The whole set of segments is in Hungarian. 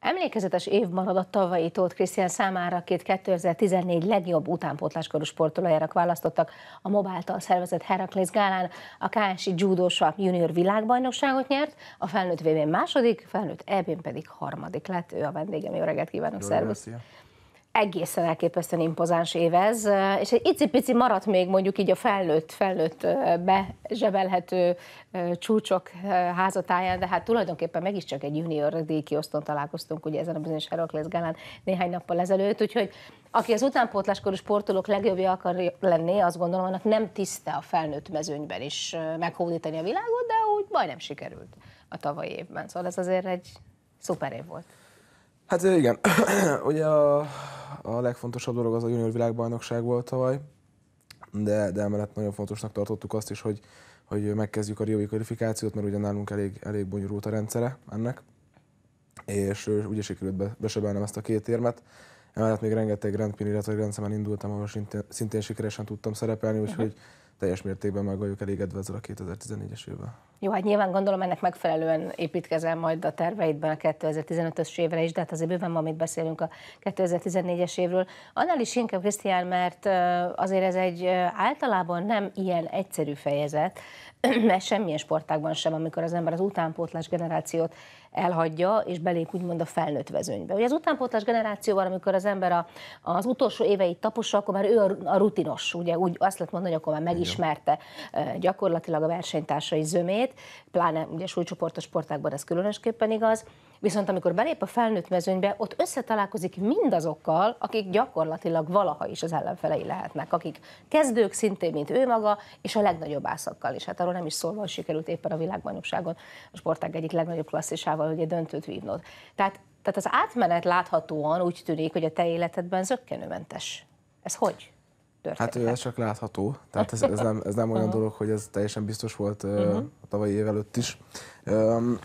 Emlékezetes év marad a tavalyi Tóth Krisztián számára, két 2014 legjobb utánpótláskorú sportolójának választottak a Mobáltal szervezett Heraklész gálán. A KSI judósa junior világbajnokságot nyert, a felnőtt vb második, felnőtt EB-n pedig harmadik lett. Ő a vendégem, jó reggelt kívánok, szervusz! egészen elképesztően impozáns évez, és egy icipici maradt még mondjuk így a felnőtt, felnőtt bezsebelhető csúcsok házatáján, de hát tulajdonképpen meg is csak egy junior díjkioszton találkoztunk ugye ezen a bizonyos Heracles Gálán néhány nappal ezelőtt, úgyhogy aki az utánpótláskorú sportolók legjobbja akar lenni, azt gondolom, annak nem tiszte a felnőtt mezőnyben is meghódítani a világot, de úgy majdnem sikerült a tavalyi évben. Szóval ez azért egy szuper év volt. Hát igen, ugye a a legfontosabb dolog az a junior világbajnokság volt tavaly, de, de emellett nagyon fontosnak tartottuk azt is, hogy, hogy megkezdjük a riói kvalifikációt, mert ugye nálunk elég, elég bonyolult a rendszere ennek, és ugye sikerült besebelnem ezt a két érmet. Emellett még rengeteg Grand Prix, illetve Grand indultam, ahol szintén, szintén sikeresen tudtam szerepelni, úgyhogy teljes mértékben meg vagyok elégedve ezzel a 2014-es évvel. Jó, hát nyilván gondolom ennek megfelelően építkezel majd a terveidben a 2015-ös évre is, de hát azért bőven ma mit beszélünk a 2014-es évről. Annál is inkább, Krisztián, mert azért ez egy általában nem ilyen egyszerű fejezet, mert semmilyen sportágban sem, amikor az ember az utánpótlás generációt elhagyja, és belép úgymond a felnőtt vezőnybe. Ugye az utánpótlás generációval, amikor az ember a, az utolsó éveit tapossa, akkor már ő a, a rutinos, ugye úgy azt lehet mondani, hogy akkor már megismerte gyakorlatilag a versenytársai zömét, pláne ugye súlycsoportos sportákban ez különösképpen igaz, Viszont amikor belép a felnőtt mezőnybe, ott összetalálkozik mindazokkal, akik gyakorlatilag valaha is az ellenfelei lehetnek, akik kezdők szintén, mint ő maga, és a legnagyobb ászakkal is. Hát arról nem is szólva, hogy sikerült éppen a világbajnokságon a sportág egyik legnagyobb klasszisával ugye döntőt vívnod. Tehát, tehát az átmenet láthatóan úgy tűnik, hogy a te életedben zöggenőmentes. Ez hogy? Hát ő, ez csak látható, tehát ez, ez, nem, ez nem olyan dolog, hogy ez teljesen biztos volt uh, uh-huh. a tavalyi év előtt is. Um,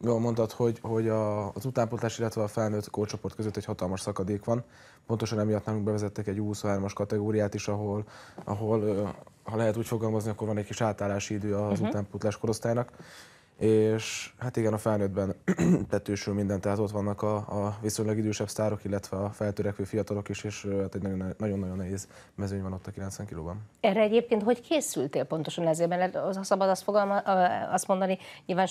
jól mondtad, hogy, hogy a, az utánpótlás, illetve a felnőtt kócsoport között egy hatalmas szakadék van. Pontosan emiatt nem bevezettek egy 23-as kategóriát is, ahol, ahol ha lehet úgy fogalmazni, akkor van egy kis átállási idő az uh-huh. utánpótlás korosztálynak és hát igen, a felnőttben tetősül minden, tehát ott vannak a, a viszonylag idősebb sztárok, illetve a feltörekvő fiatalok is, és hát egy nagyon-nagyon nehéz mezőny van ott a 90 kilóban. Erre egyébként hogy készültél pontosan ezért? Mert ha szabad azt, fogalma, azt mondani, nyilván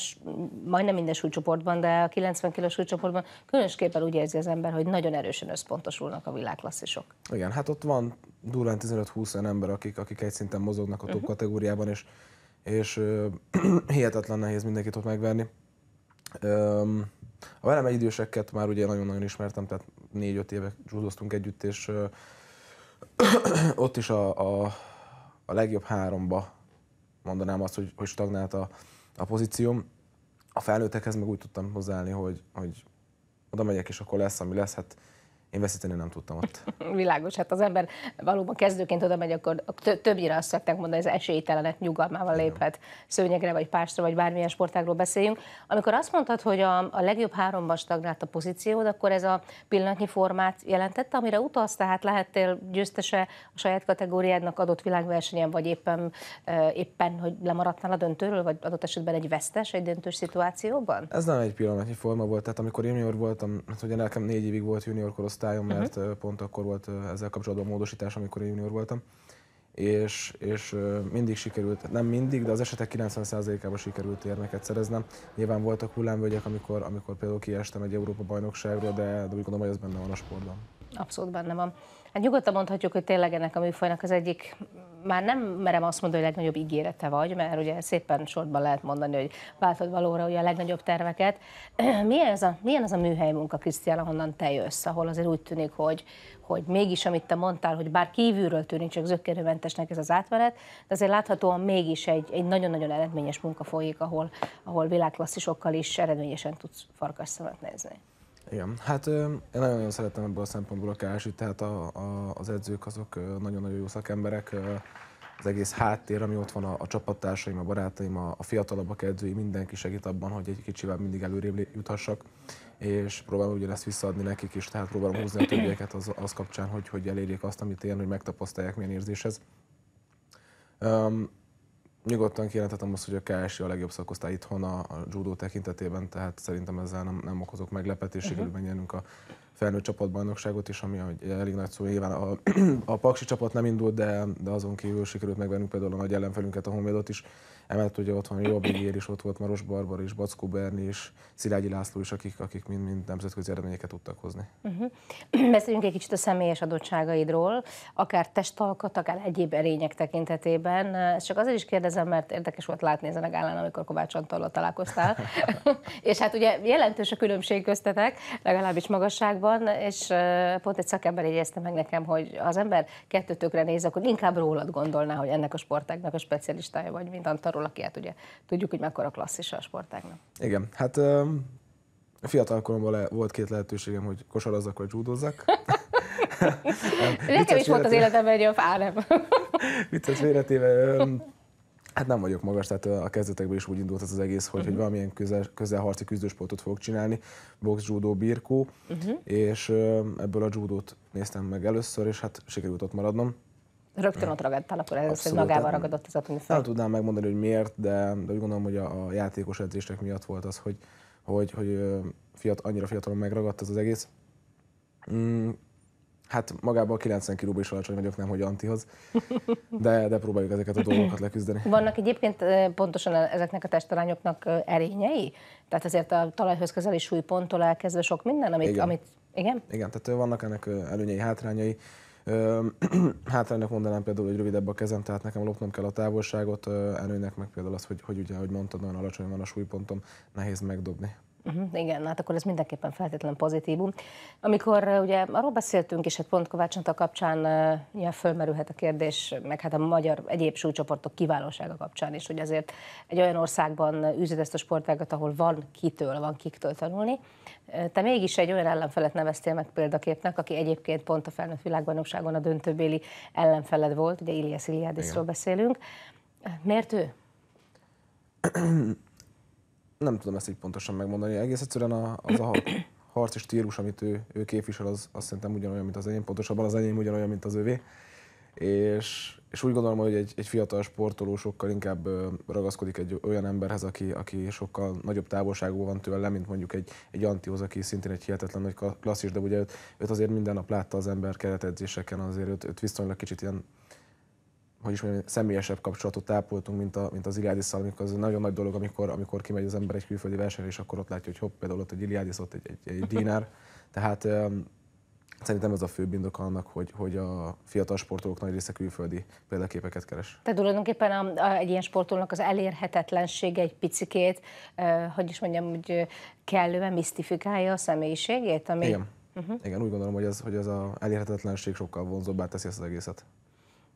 majdnem minden súlycsoportban, de a 90 kilós súlycsoportban különösképpen úgy érzi az ember, hogy nagyon erősen összpontosulnak a világklasszisok. Igen, hát ott van durván 15-20 ember, akik, akik egy szinten mozognak a top uh-huh. kategóriában, és és hihetetlen nehéz mindenkit ott megverni. a velem egy időseket már ugye nagyon-nagyon ismertem, tehát négy-öt éve judoztunk együtt, és ott is a, a, a legjobb háromba mondanám azt, hogy, hogy stagnált a, a pozícióm. A felnőttekhez meg úgy tudtam hozzáállni, hogy, hogy oda megyek, és akkor lesz, ami lesz. Hát én veszíteni nem tudtam ott. Világos, hát az ember valóban kezdőként oda megy, akkor többnyire azt szokták mondani, hogy az esélytelenek nyugalmával léphet szőnyegre, vagy pástra, vagy bármilyen sportágról beszéljünk. Amikor azt mondtad, hogy a, a legjobb három stagnált a pozíciód, akkor ez a pillanatnyi formát jelentette, amire utalsz, tehát lehettél győztese a saját kategóriádnak adott világversenyen, vagy éppen, éppen hogy lemaradtál a döntőről, vagy adott esetben egy vesztes egy döntős szituációban? Ez nem egy pillanatnyi forma volt, tehát amikor junior voltam, hát ugye nekem négy évig volt junior korosztály korosztályom, mhm. mert uh-huh. pont akkor volt ezzel kapcsolatban módosítás, amikor én junior voltam. És, és mindig sikerült, nem mindig, de az esetek 90%-ában sikerült érmeket szereznem. Nyilván voltak hullámvölgyek, amikor, amikor például kiestem egy Európa-bajnokságról, de, de úgy gondolom, hogy ez benne van a sportban. Abszolút benne van. Hát nyugodtan mondhatjuk, hogy tényleg ennek a műfajnak az egyik már nem merem azt mondani, hogy a legnagyobb ígérete vagy, mert ugye szépen sorban lehet mondani, hogy váltod valóra ugye a legnagyobb terveket. Milyen ez a, milyen az a műhely munka, Krisztián, ahonnan te jössz, ahol azért úgy tűnik, hogy, hogy mégis, amit te mondtál, hogy bár kívülről tűnik csak zöggenőmentesnek ez az átveret, de azért láthatóan mégis egy, egy nagyon-nagyon eredményes munka folyik, ahol, ahol világklasszisokkal is eredményesen tudsz farkas szemet nézni. Igen, hát én nagyon-nagyon szeretem ebből a szempontból a KSI, tehát a, a, az edzők azok nagyon-nagyon jó szakemberek, az egész háttér, ami ott van a, a csapattársaim, a barátaim, a, a fiatalabbak edzői, mindenki segít abban, hogy egy kicsivel mindig előrébb juthassak, és próbálom ugyanezt visszaadni nekik is, tehát próbálom húzni a többieket az, az kapcsán, hogy, hogy elérjék azt, amit én, hogy megtapasztalják, milyen érzés ez. Um, nyugodtan kijelenthetem azt, hogy a KSI a legjobb szakosztály itthon a, a judó tekintetében, tehát szerintem ezzel nem, nem okozok meglepetést, uh-huh. megnyernünk a felnőtt csapatbajnokságot is, ami elég nagy szó. Nyilván a, a Paksi csapat nem indult, de, de azon kívül sikerült megvennünk például a nagy ellenfelünket, a Honvédot is. Emellett ugye ott van Jobbigér is, ott volt Maros Barbar is, Backo Berni is, Szilágyi László is, akik, akik mind, mind nemzetközi eredményeket tudtak hozni. Uh-huh. Beszéljünk egy kicsit a személyes adottságaidról, akár testalkat, akár egyéb erények tekintetében. Ezt csak azért is kérdezem, mert érdekes volt látni ezen a gálán, amikor Kovács Antallal találkoztál. És hát ugye jelentős a különbség köztetek, legalábbis magasságban van, és pont egy szakember jegyezte meg nekem, hogy az ember kettőtökre néz, akkor inkább rólad gondolná, hogy ennek a sportágnak a specialistája vagy, mint Antarról, aki hát ugye tudjuk, hogy mekkora klasszis a sportágnak. Igen, hát fiatal koromban volt két lehetőségem, hogy kosarazzak vagy zsúdozzak. Nekem is volt az életemben egy olyan fárem. Vicces véletével Hát nem vagyok magas, tehát a kezdetekben is úgy indult ez az egész, hogy, uh-huh. hogy mhm. valamilyen közel, közelharci küzdősportot fogok csinálni, box, judo, birkó, uh-huh. és ebből a judót néztem meg először, és hát sikerült ott maradnom. Rögtön ott ragadtál, akkor ez Abszolút, magával ragadott az a tűnfej. Nem tudnám megmondani, hogy miért, de, de úgy gondolom, hogy a, a játékos edzések miatt volt az, hogy, hogy, hogy fiat, annyira fiatalon megragadt ez az egész. Mm, Hát magában a 90 kilóban is alacsony vagyok, nem hogy antihoz, de, de próbáljuk ezeket a dolgokat leküzdeni. Vannak egyébként pontosan ezeknek a testarányoknak erényei? Tehát azért a talajhoz közeli súlyponttól elkezdve sok minden, amit... Igen, amit, igen? igen tehát vannak ennek előnyei, hátrányai. Hátránynak mondanám például, hogy rövidebb a kezem, tehát nekem lopnom kell a távolságot, előnynek meg például az, hogy, hogy ugye, ahogy mondtad, nagyon alacsony van a súlypontom, nehéz megdobni. Uh-huh, igen, hát akkor ez mindenképpen feltétlen pozitívum. Amikor eh, ugye arról beszéltünk, is, hogy pont Kovács Nata kapcsán ja, eh, fölmerülhet a kérdés, meg hát a magyar egyéb súlycsoportok kiválósága kapcsán is, hogy azért egy olyan országban űzöd ezt a sportágat, ahol van kitől, van kiktől tanulni. Eh, te mégis egy olyan ellenfelet neveztél meg példaképnek, aki egyébként pont a felnőtt világbajnokságon a döntőbéli ellenfeled volt, ugye Ilias Iliadisról beszélünk. Miért ő? nem tudom ezt így pontosan megmondani. Egész egyszerűen a, az a harci stílus, amit ő, ő képvisel, az azt szerintem ugyanolyan, mint az enyém, pontosabban az enyém ugyanolyan, mint az övé. És, és úgy gondolom, hogy egy, egy fiatal sportoló sokkal inkább ragaszkodik egy olyan emberhez, aki, aki sokkal nagyobb távolságú van tőle, mint mondjuk egy, egy Antihoz, aki szintén egy hihetetlen nagy klasszis, de ugye őt, őt azért minden nap látta az ember keretedzéseken, azért őt, őt viszonylag kicsit ilyen hogy is mondjam, személyesebb kapcsolatot tápoltunk, mint, a, mint az Iliadis, amikor az nagyon nagy dolog, amikor, amikor kimegy az ember egy külföldi versenyre, és akkor ott látja, hogy hopp, például ott egy Iliadis, ott egy, egy, egy dinár. Tehát um, Szerintem ez a fő indok annak, hogy, hogy a fiatal sportolók nagy része külföldi példaképeket keres. Tehát tulajdonképpen a, a, egy ilyen sportolónak az elérhetetlensége egy picikét, eh, hogy is mondjam, hogy kellően misztifikálja a személyiségét? Ami... Igen. Uh-huh. Igen, úgy gondolom, hogy ez, hogy ez az elérhetetlenség sokkal vonzóbbá teszi ezt az egészet.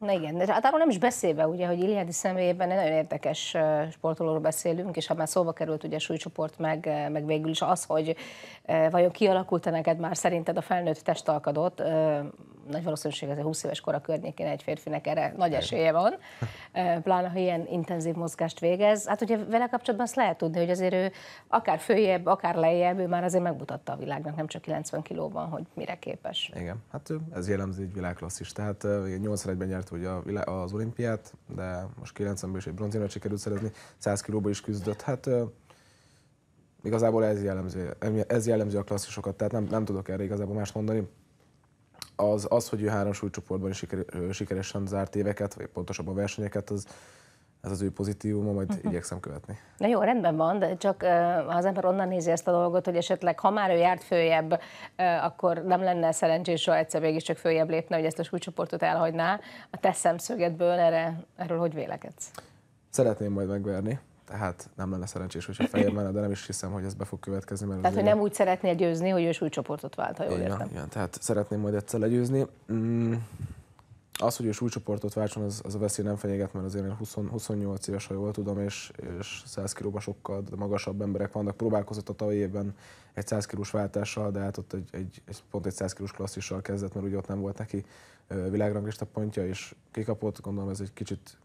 Na igen, de hát arról nem is beszélve, ugye, hogy Iliadi személyében egy nagyon érdekes sportolóról beszélünk, és ha már szóba került ugye a súlycsoport, meg, meg végül is az, hogy vajon kialakult-e neked már szerinted a felnőtt testalkadót nagy valószínűség azért 20 éves kora környékén egy férfinek erre nagy esélye van, pláne ha ilyen intenzív mozgást végez. Hát ugye vele kapcsolatban azt lehet tudni, hogy azért ő akár följebb, akár lejjebb, ő már azért megmutatta a világnak, nem csak 90 kilóban, hogy mire képes. Igen, hát ez jellemző egy világklasszis. Tehát 81-ben nyert ugye az olimpiát, de most 90-ben is egy bronzinat sikerült szerezni, 100 kilóba is küzdött. Hát igazából ez jellemző, ez jellemző a klasszisokat, tehát nem, nem tudok erre igazából mást mondani az, az, hogy ő három súlycsoportban is sikeresen zárt éveket, vagy pontosabban versenyeket, az, ez az ő pozitívuma, majd uh-huh. igyekszem követni. Na jó, rendben van, de csak ha az ember onnan nézi ezt a dolgot, hogy esetleg ha már ő járt följebb, akkor nem lenne szerencsés, ha egyszer csak följebb lépne, hogy ezt a súlycsoportot elhagyná. A te szemszögedből erre, erről hogy vélekedsz? Szeretném majd megverni hát nem lenne szerencsés, hogyha feljebb menne, de nem is hiszem, hogy ez be fog következni. Mert tehát, hogy nem úgy szeretnél győzni, hogy új csoportot vált, ha jól igen, értem. Igen, tehát szeretném majd egyszer legyőzni. Mm, az, hogy ő súlycsoportot váltson, az, az a veszély nem fenyeget, mert azért én 20, 28 éves, ha jól tudom, és, és 100 kilóba sokkal magasabb emberek vannak. Próbálkozott a tavaly évben egy 100 kilós váltással, de hát ott egy, egy, egy pont egy 100 kilós klasszissal kezdett, mert ugye ott nem volt neki világranglista pontja, és kikapott, gondolom ez egy kicsit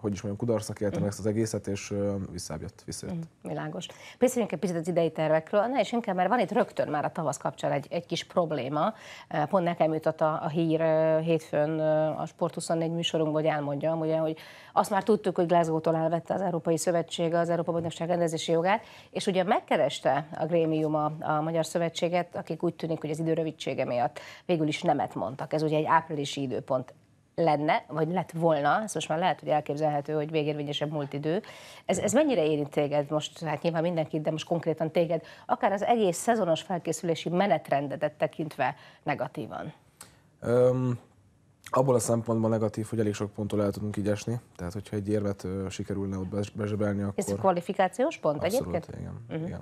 hogy is mondjam, kudarcnak éltem mm. ezt az egészet, és visszább jött, visszajött. Mm, világos. Beszéljünk egy picit az idei tervekről, na és inkább, mert van itt rögtön már a tavasz kapcsán egy, egy kis probléma. Pont nekem jutott a, a hír hétfőn a Sport 24 műsorunkban, hogy elmondjam, ugye, hogy azt már tudtuk, hogy Glasgow-tól elvette az Európai Szövetség az Európa Bajnokság rendezési jogát, és ugye megkereste a grémium a, a Magyar Szövetséget, akik úgy tűnik, hogy az időrövidsége miatt végül is nemet mondtak. Ez ugye egy áprilisi időpont lenne, vagy lett volna, ez most már lehet, hogy elképzelhető, hogy végérvényesebb múlt idő. Ez, ez mennyire érint téged most, hát nyilván mindenkit, de most konkrétan téged, akár az egész szezonos felkészülési menetrendedet tekintve negatívan? Um, abból a szempontból negatív, hogy elég sok ponttól el tudunk így esni, tehát hogyha egy érvet uh, sikerülne ott bezsebelni, akkor... Ez a kvalifikációs pont Abszolút, egyébként? igen. Uh-huh. igen.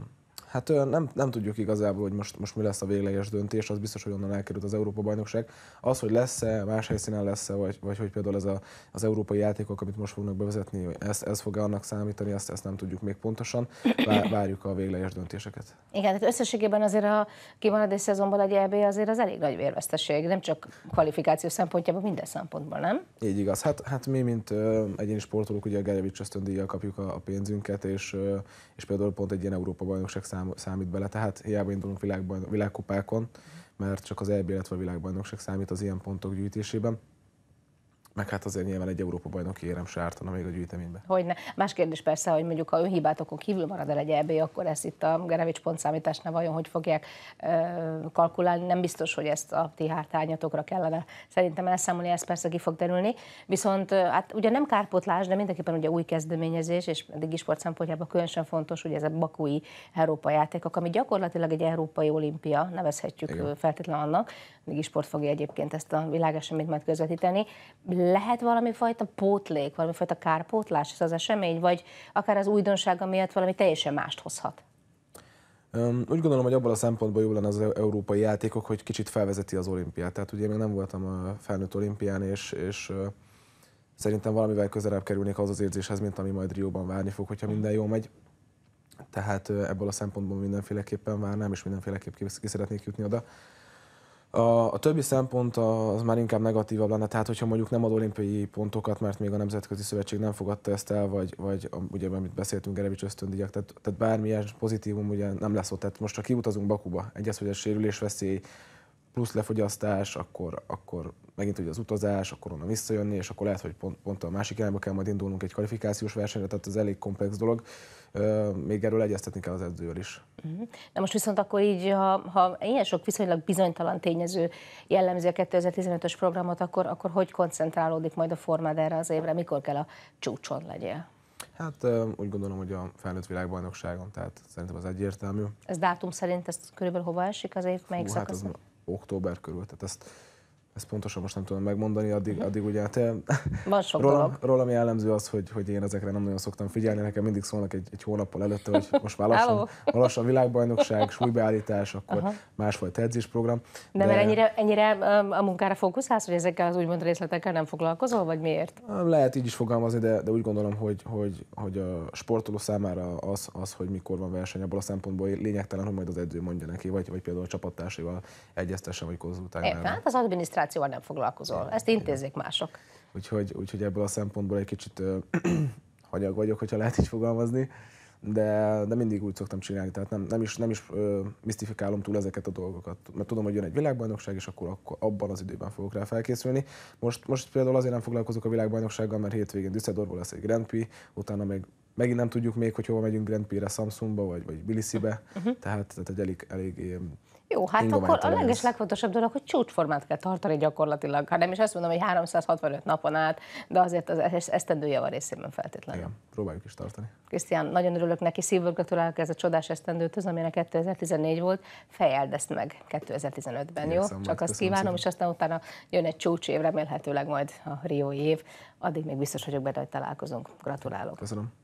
Hát nem, nem tudjuk igazából, hogy most, most mi lesz a végleges döntés, az biztos, hogy onnan elkerült az Európa-bajnokság. Az, hogy lesz-e, más helyszínen lesz-e, vagy, vagy hogy például ez a, az európai játékok, amit most fognak bevezetni, ez, ez fog annak számítani, ezt, ezt nem tudjuk még pontosan. Várjuk a végleges döntéseket. Igen, tehát összességében azért a kimaradás szezonban egy EB e azért az elég nagy vérveszteség, nem csak kvalifikáció szempontjából, minden szempontból, nem? Így igaz. Hát, hát mi, mint ö, egyéni sportolók, ugye a Gerevics ösztöndíjjal kapjuk a, a pénzünket, és, ö, és például pont egy ilyen Európa-bajnokság szám szám, számít bele, tehát hiába indulunk világkupákon, mert csak az EB, illetve a világbajnokság számít az ilyen pontok gyűjtésében. Meg hát azért nyilván egy Európa-bajnoki érem se ártana még a gyűjteménybe. Hogyne. Más kérdés persze, hogy mondjuk ha önhibátokon kívül marad el egy EB, akkor ezt itt a Gerevics pontszámításnál vajon hogy fogják ö, kalkulálni. Nem biztos, hogy ezt a ti hátányatokra kellene szerintem elszámolni, ez persze ki fog derülni. Viszont hát ugye nem kárpotlás, de mindenképpen ugye új kezdeményezés, és is sport szempontjából különösen fontos, hogy ez a bakúi Európa játékok, ami gyakorlatilag egy európai olimpia, nevezhetjük Igen. feltétlenül annak. A sport fogja egyébként ezt a világeseményt majd közvetíteni lehet valami fajta pótlék, valami fajta kárpótlás ez az esemény, vagy akár az újdonsága miatt valami teljesen mást hozhat? Úgy gondolom, hogy abban a szempontból jó lenne az e- európai játékok, hogy kicsit felvezeti az olimpiát. Tehát ugye még nem voltam a felnőtt olimpián, és, és szerintem valamivel közelebb kerülnék az az érzéshez, mint ami majd Rióban várni fog, hogyha minden jól megy. Tehát ebből a szempontból mindenféleképpen várnám, és mindenféleképp ki szeretnék jutni oda. A, a többi szempont az már inkább negatívabb lenne, tehát hogyha mondjuk nem ad olimpiai pontokat, mert még a Nemzetközi Szövetség nem fogadta ezt el, vagy, vagy ugye, amit beszéltünk, Gerevics ösztöndíjak, tehát, tehát bármilyen pozitívum ugye nem lesz ott. Tehát most, ha kiutazunk Bakuba, egyes, hogy a sérülés veszély, plusz lefogyasztás, akkor, akkor megint ugye az utazás, akkor onnan visszajönni, és akkor lehet, hogy pont, pont a másik irányba kell majd indulnunk egy kvalifikációs versenyre, tehát ez elég komplex dolog. Még erről egyeztetni kell az edzővel is. Mhm. Na most viszont akkor így, ha, ha ilyen sok viszonylag bizonytalan tényező jellemzi a 2015-ös programot, akkor, akkor hogy koncentrálódik majd a formád erre az évre, mikor kell a csúcson legyél? Hát úgy gondolom, hogy a felnőtt világbajnokságon, tehát szerintem az egyértelmű. Ez dátum szerint ez körülbelül hova esik az év, melyik Hú, szakasz? Hát az október körül, tehát ezt ezt pontosan most nem tudom megmondani, addig, mhm. addig ugye te... Van sok rólam, dolog. rólam jellemző az, hogy, hogy én ezekre nem nagyon szoktam figyelni, nekem mindig szólnak egy, egy hónappal előtte, hogy most már lassan, lassan világbajnokság, súlybeállítás, akkor Aha. másfajta edzésprogram. De, de mert ennyire, ennyire a munkára fókuszálsz, hogy ezekkel az úgymond részletekkel nem foglalkozol, vagy miért? Lehet így is fogalmazni, de, de úgy gondolom, hogy, hogy, hogy a sportoló számára az, az, hogy mikor van verseny, abból a szempontból lényegtelen, hogy majd az edző mondja neki, vagy, vagy például a csapattársaival egyeztessen, vagy konzultáljon. Hát az adminisztráció kommunikációval nem foglalkozol. Ezt intézzék mások. Úgyhogy, úgyhogy ebből a szempontból egy kicsit hanyag hagyag vagyok, hogyha lehet így fogalmazni, de, de mindig úgy szoktam csinálni, tehát nem, nem is, nem is ö, misztifikálom túl ezeket a dolgokat, mert tudom, hogy jön egy világbajnokság, és akkor, akkor abban az időben fogok rá felkészülni. Most, most például azért nem foglalkozok a világbajnoksággal, mert hétvégén Düsseldorfból lesz egy Grand Prix, utána meg megint nem tudjuk még, hogy hova megyünk Grand Prix-re, Samsungba vagy, vagy Bilisibe, uh-huh. Mhm. tehát, tehát egy elég, elég jó, hát akkor a leges legfontosabb dolog, hogy csúcsformát kell tartani gyakorlatilag. Hát nem is azt mondom, hogy 365 napon át, de azért az esztendő java részében feltétlenül. Igen, próbáljuk is tartani. Krisztián, nagyon örülök neki, szívből gratulálok ez a csodás az amire 2014 volt. Fejeld ezt meg 2015-ben, jó? Csak azt kívánom, szépen. és aztán utána jön egy év, remélhetőleg majd a Rio év. Addig még biztos vagyok benne, hogy találkozunk. Gratulálok. Köszönöm.